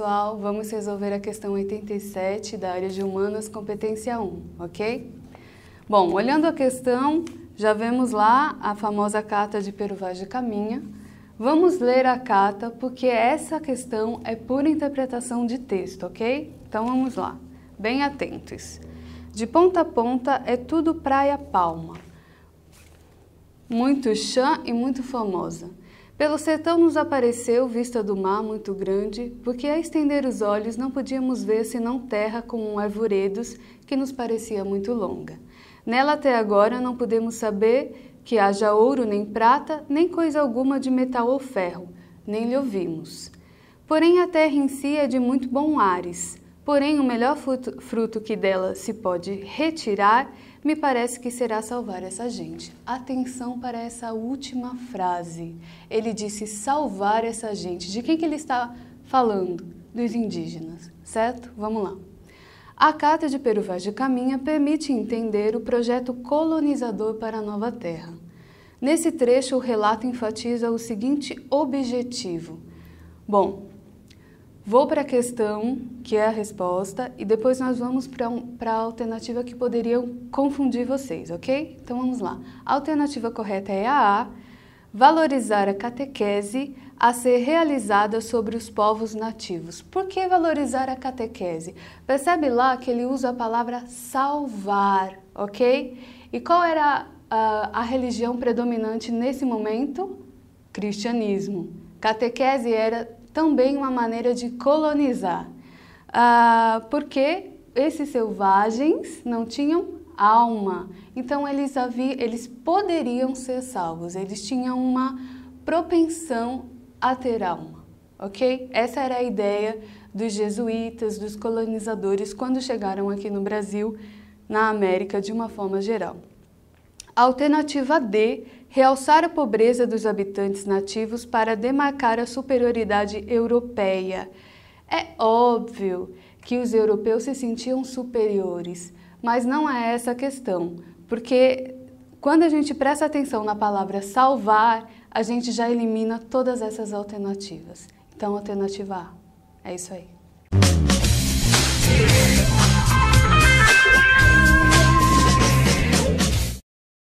pessoal, vamos resolver a questão 87 da área de humanas, competência 1, ok? Bom, olhando a questão, já vemos lá a famosa carta de Peruvaz Vaz de Caminha. Vamos ler a carta porque essa questão é pura interpretação de texto, ok? Então vamos lá, bem atentos. De ponta a ponta é tudo praia palma, muito chã e muito famosa. Pelo sertão nos apareceu vista do mar muito grande, porque a estender os olhos não podíamos ver senão terra com um arvoredos que nos parecia muito longa. Nela até agora não podemos saber que haja ouro nem prata, nem coisa alguma de metal ou ferro, nem lhe ouvimos. Porém a terra em si é de muito bom ares, Porém, o melhor fruto, que dela se pode retirar, me parece que será salvar essa gente. Atenção para essa última frase. Ele disse salvar essa gente. De quem que ele está falando? Dos indígenas, certo? Vamos lá. A Carta de Peru Vaz de Caminha permite entender o projeto colonizador para a Nova Terra. Nesse trecho, o relato enfatiza o seguinte objetivo. Bom, Vou para a questão, que é a resposta, e depois nós vamos para um, a alternativa que poderia confundir vocês, ok? Então vamos lá. A alternativa correta é a A, valorizar a catequese a ser realizada sobre os povos nativos. Por que valorizar a catequese? Percebe lá que ele usa a palavra salvar, ok? E qual era a, a religião predominante nesse momento? Cristianismo. Catequese era também uma maneira de colonizar, ah, porque esses selvagens não tinham alma, então eles, havia, eles poderiam ser salvos, eles tinham uma propensão a ter alma, ok? Essa era a ideia dos jesuítas, dos colonizadores, quando chegaram aqui no Brasil, na América, de uma forma geral. A alternativa D realçar a pobreza dos habitantes nativos para demarcar a superioridade europeia. É óbvio que os europeus se sentiam superiores, mas não é essa a questão, porque quando a gente presta atenção na palavra salvar, a gente já elimina todas essas alternativas. Então, alternativa A. É isso aí.